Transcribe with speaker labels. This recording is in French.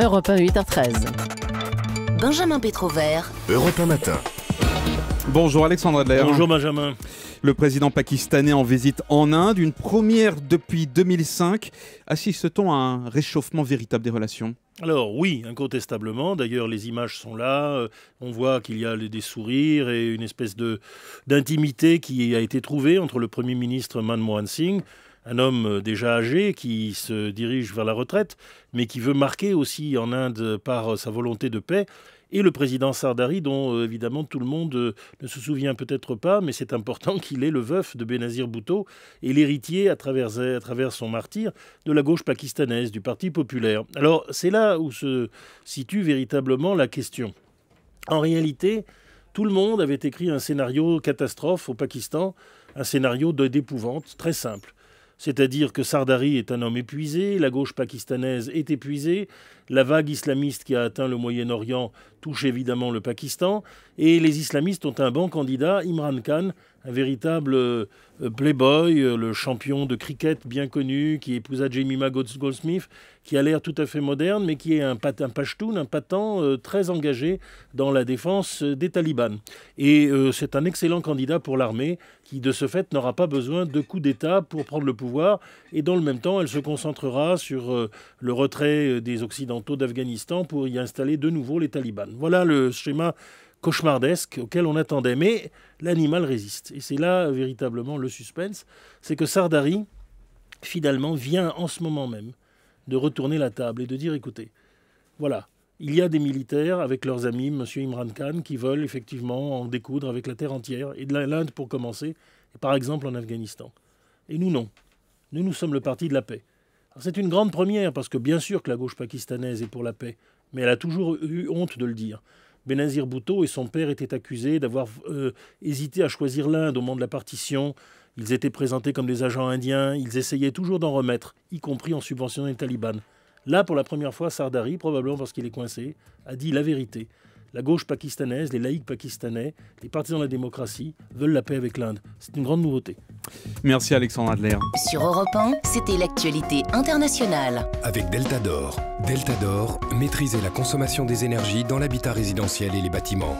Speaker 1: Europe 1, 8h13. Benjamin Pétrovert. Europe 1 matin. Bonjour Alexandre Adler. Bonjour Benjamin. Le président pakistanais en visite en Inde, une première depuis 2005. Assiste-t-on à un réchauffement véritable des relations alors oui, incontestablement. D'ailleurs, les images sont là. Euh, on voit qu'il y a des sourires et une espèce de d'intimité qui a été trouvée entre le Premier ministre Manmohan Singh un homme euh, déjà âgé qui se dirige vers la retraite, mais qui veut marquer aussi en Inde par euh, sa volonté de paix. Et le président Sardari, dont euh, évidemment tout le monde ne se souvient peut-être pas, mais c'est important qu'il est le veuf de Benazir Bhutto et l'héritier à travers, à travers son martyr de la gauche pakistanaise, du Parti populaire. Alors c'est là où se situe véritablement la question. En réalité, tout le monde avait écrit un scénario catastrophe au Pakistan, un scénario d'épouvante très simple. C'est-à-dire que Sardari est un homme épuisé, la gauche pakistanaise est épuisée, la vague islamiste qui a atteint le Moyen-Orient touche évidemment le Pakistan, et les islamistes ont un bon candidat, Imran Khan, un véritable euh, playboy, euh, le champion de cricket bien connu, qui épousa Magots Goldsmith, qui a l'air tout à fait moderne, mais qui est un, patin un pashtoun, euh, très engagé dans la défense des talibans. Et c'est un excellent candidat pour l'armée, qui de ce fait n'aura pas besoin de coup d'État pour prendre le pouvoir, et dans le même temps, elle se concentrera sur le retrait des Occidentaux d'Afghanistan pour y installer de nouveau les talibans. Voilà le schéma cauchemardesque auquel on attendait. Mais l'animal résiste. Et c'est là véritablement le suspense, c'est que Sardari, finalement, vient en ce moment même de retourner la table et de dire, écoutez, voilà, il y a des militaires avec leurs amis, M. Imran Khan, qui veulent effectivement en découdre avec la Terre entière, et de l'Inde pour commencer, et par exemple en Afghanistan. Et nous, non. Nous, nous sommes le parti de la paix. C'est une grande première, parce que bien sûr que la gauche pakistanaise est pour la paix, mais elle a toujours eu honte de le dire. Benazir Bhutto et son père étaient accusés d'avoir euh, hésité à choisir l'Inde au moment de la partition. Ils étaient présentés comme des agents indiens, ils essayaient toujours d'en remettre, y compris en subventionnant les talibans. Là, pour la première fois, Sardari, probablement parce qu'il est coincé, a dit la vérité. La gauche pakistanaise, les laïcs pakistanais, les partisans de la démocratie veulent la paix avec l'Inde. C'est une grande nouveauté. Merci Alexandre Adler. Sur Europe 1, c'était l'actualité internationale. Avec Delta D'Or, Delta D'Or maîtrisez la consommation des énergies dans l'habitat résidentiel et les bâtiments.